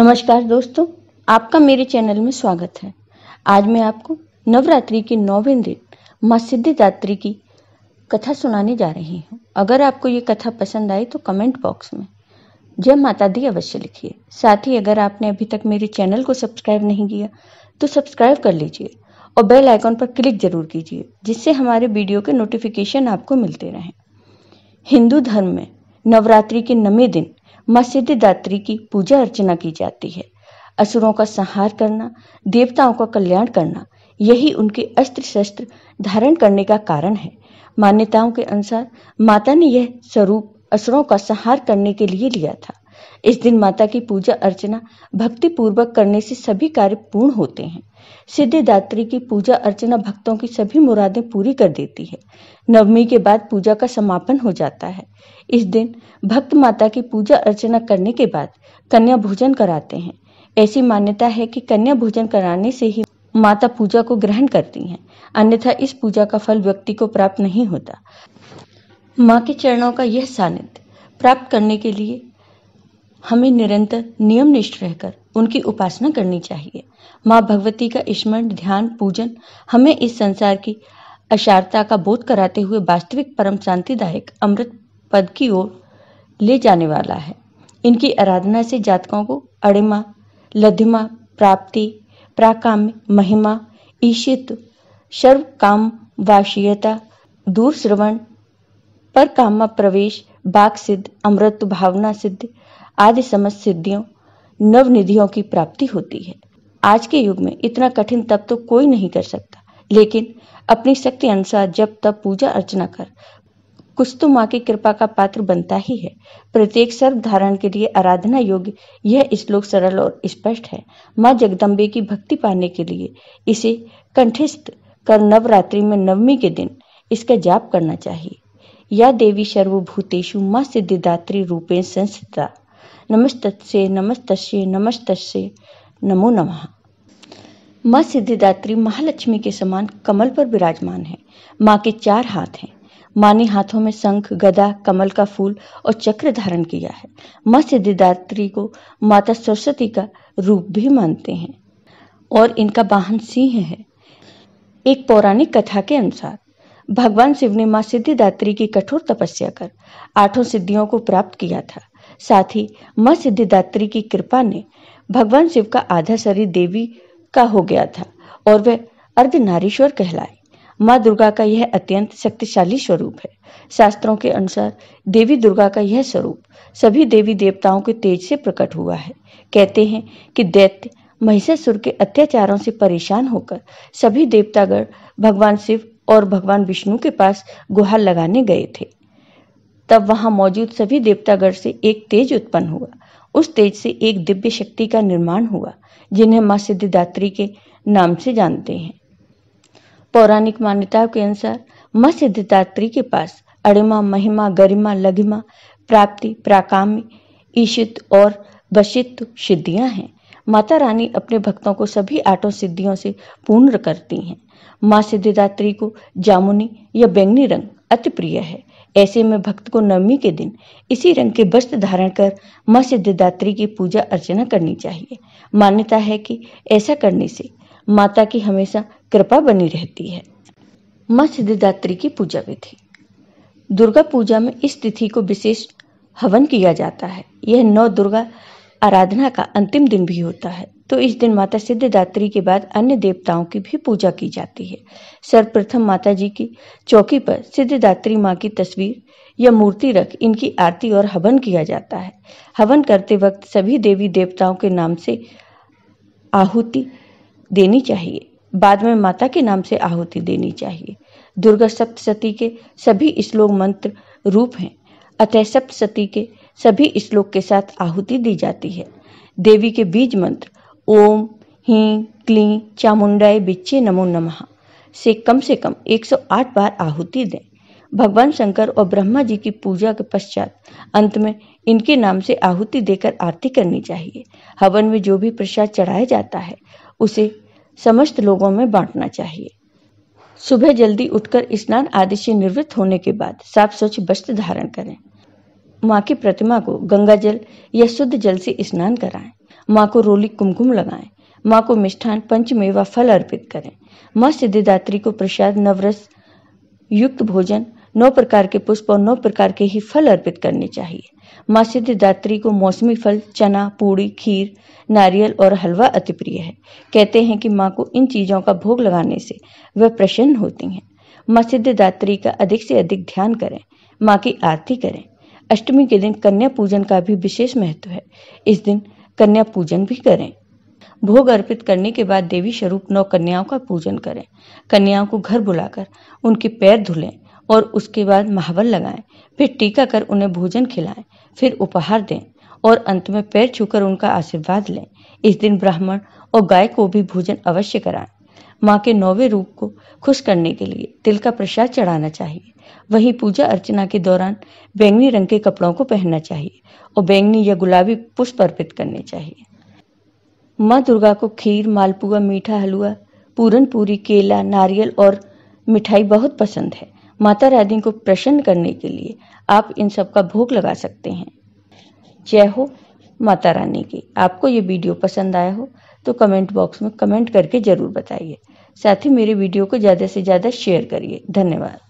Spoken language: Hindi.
नमस्कार दोस्तों आपका मेरे चैनल में स्वागत है आज मैं आपको नवरात्रि के नौवें दिन माँ सिद्धिदात्री की कथा सुनाने जा रही हूँ अगर आपको ये कथा पसंद आई तो कमेंट बॉक्स में जय माता दी अवश्य लिखिए साथ ही अगर आपने अभी तक मेरे चैनल को सब्सक्राइब नहीं किया तो सब्सक्राइब कर लीजिए और बेल आइकॉन पर क्लिक जरूर कीजिए जिससे हमारे वीडियो के नोटिफिकेशन आपको मिलते रहें हिंदू धर्म में नवरात्रि के नवे दिन माँ दात्री की पूजा अर्चना की जाती है असुरों का संहार करना देवताओं का कल्याण करना यही उनके अस्त्र शस्त्र धारण करने का कारण है मान्यताओं के अनुसार माता ने यह स्वरूप असुरों का संहार करने के लिए लिया था इस दिन माता की पूजा अर्चना भक्ति पूर्वक करने से सभी कार्य पूर्ण होते हैं सिद्धिदात्री की पूजा अर्चना भक्तों की सभी मुरादें पूरी कर देती है नवमी के बाद पूजा का समापन हो जाता है इस दिन भक्त माता की पूजा अर्चना करने के बाद कन्या भोजन कराते हैं ऐसी मान्यता है कि कन्या भोजन कराने से ही माता पूजा को ग्रहण करती हैं अन्यथा इस पूजा का फल व्यक्ति को प्राप्त नहीं होता माँ के चरणों का यह सानिध्य प्राप्त करने के लिए हमें निरंतर नियम निष्ठ रहकर उनकी उपासना करनी चाहिए माँ भगवती का स्मरण ध्यान पूजन हमें इस संसार की अशारता का बोध कराते हुए वास्तविक परम शांतिदायक अमृत पद की ओर ले जाने वाला है इनकी आराधना से जातकों को अड़िमा लधिमा प्राप्ति प्राकाम महिमा ईशित सर्व काम वाशीयता दूर श्रवण पर काम प्रवेश बाघ सिद्ध अमृत भावना सिद्ध आदि समस्त सिद्धियों नव निधियों की प्राप्ति होती है आज के युग में इतना कठिन तप तो कोई नहीं कर सकता लेकिन अपनी शक्ति अनुसार जब तब पूजा अर्चना कर कुछ तो माँ की कृपा का पात्र बनता ही है प्रत्येक सर्व धारण के लिए आराधना योग्य यह श्लोक सरल और स्पष्ट है माँ जगदम्बे की भक्ति पाने के लिए इसे कंठस्थ कर नवरात्रि में नवमी के दिन इसका जाप करना चाहिए या देवी सर्वभूतेषु माँ सिद्धिदात्री रूपेण संस्थिता नमस्तस्य नमस्तस्य नमस्तस्य नमो नमः माँ सिद्धिदात्री महालक्ष्मी के समान कमल पर विराजमान है माँ के चार हाथ हैं माँ ने हाथों में शंख गदा कमल का फूल और चक्र धारण किया है माँ सिद्धिदात्री को माता सरस्वती का रूप भी मानते हैं और इनका वाहन सिंह है एक पौराणिक कथा के अनुसार भगवान शिव ने माँ सिद्धिदात्री की कठोर तपस्या कर आठों सिद्धियों को प्राप्त किया था साथ ही माँ सिद्धिदात्री की कृपा ने भगवान शिव का आधा शरीर देवी का हो गया था और वह अर्धनारीश्वर कहलाए माँ दुर्गा का यह अत्यंत शक्तिशाली स्वरूप है शास्त्रों के अनुसार देवी दुर्गा का यह स्वरूप सभी देवी देवताओं के तेज से प्रकट हुआ है कहते हैं कि दैत्य महिषासुर के अत्याचारों से परेशान होकर सभी देवतागण भगवान शिव और भगवान विष्णु के पास गुहार लगाने गए थे तब वहां मौजूद सभी देवतागढ़ से एक तेज उत्पन्न हुआ उस तेज से एक दिव्य शक्ति का निर्माण हुआ जिन्हें माँ सिद्धिदात्री के नाम से जानते हैं पौराणिक मान्यताओं के अनुसार माँ सिद्धिदात्री के पास अड़िमा महिमा गरिमा लघिमा प्राप्ति प्राकाम ईशित और वशित्व सिद्धियां हैं माता रानी अपने भक्तों को सभी आठों सिद्धियों से पूर्ण करती हैं माँ सिद्धिदात्री को जामुनी या बैंगनी रंग अति प्रिय है ऐसे में भक्त को नवमी के दिन इसी रंग के वस्त्र धारण कर माँ सिद्धिदात्री की पूजा अर्चना करनी चाहिए मान्यता है कि ऐसा करने से माता की हमेशा कृपा बनी रहती है माँ सिद्धिदात्री की पूजा विधि दुर्गा पूजा में इस तिथि को विशेष हवन किया जाता है यह नौ दुर्गा आराधना का अंतिम दिन भी होता है तो इस दिन माता सिद्धिदात्री के बाद अन्य देवताओं की भी पूजा की जाती है सर्वप्रथम माता जी की चौकी पर सिद्धिदात्री माँ की तस्वीर या मूर्ति रख इनकी आरती और हवन किया जाता है हवन करते वक्त सभी देवी देवताओं के नाम से आहुति देनी चाहिए बाद में माता के नाम से आहुति देनी चाहिए दुर्गा सप्तशती के सभी श्लोक मंत्र रूप हैं अतः सप्तशती के सभी श्लोक के साथ आहुति दी जाती है देवी के बीज मंत्र ओम ही क्ली चामुंडाई बिच्छे नमो नमः से कम से कम 108 बार आहुति दें भगवान शंकर और ब्रह्मा जी की पूजा के पश्चात अंत में इनके नाम से आहुति देकर आरती करनी चाहिए हवन में जो भी प्रसाद चढ़ाया जाता है उसे समस्त लोगों में बांटना चाहिए सुबह जल्दी उठकर स्नान आदि से निवृत्त होने के बाद साफ स्वच्छ वस्त्र धारण करें माँ की प्रतिमा को गंगा जल या शुद्ध जल से स्नान कराएं माँ को रोली कुमकुम लगाएं माँ को मिष्ठान पंचमेवा फल अर्पित करें माँ सिद्धिदात्री को प्रसाद नवरस युक्त भोजन नौ प्रकार के पुष्प और नौ प्रकार के ही फल अर्पित करने चाहिए माँ सिद्धिदात्री को मौसमी फल चना पूड़ी खीर नारियल और हलवा अति प्रिय है कहते हैं कि माँ को इन चीजों का भोग लगाने से वह प्रसन्न होती हैं माँ सिद्धिदात्री का अधिक से अधिक ध्यान करें माँ की आरती करें अष्टमी के दिन कन्या पूजन का भी विशेष महत्व है इस दिन कन्या पूजन भी करें भोग अर्पित करने के बाद देवी स्वरूप नौ कन्याओं का पूजन करें कन्याओं को घर बुलाकर उनके पैर धुलें और उसके बाद महावल लगाएं फिर टीका कर उन्हें भोजन खिलाएं फिर उपहार दें और अंत में पैर छूकर उनका आशीर्वाद लें इस दिन ब्राह्मण और गाय को भी भोजन अवश्य कराएं माँ के नौवे रूप को खुश करने के लिए तिल का प्रसाद चढ़ाना चाहिए वहीं पूजा अर्चना के दौरान बैंगनी रंग के कपड़ों को पहनना चाहिए और बैंगनी या गुलाबी पुष्प अर्पित करने चाहिए माँ दुर्गा को खीर मालपुआ मीठा हलवा पूरन पूरी केला नारियल और मिठाई बहुत पसंद है माता रानी को प्रसन्न करने के लिए आप इन सब का भोग लगा सकते हैं जय हो माता रानी की आपको ये वीडियो पसंद आया हो तो कमेंट बॉक्स में कमेंट करके ज़रूर बताइए साथ ही मेरे वीडियो को ज़्यादा से ज़्यादा शेयर करिए धन्यवाद